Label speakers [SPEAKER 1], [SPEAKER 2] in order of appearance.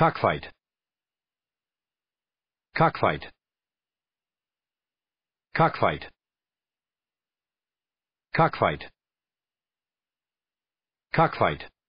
[SPEAKER 1] cockfight cockfight cockfight cockfight cockfight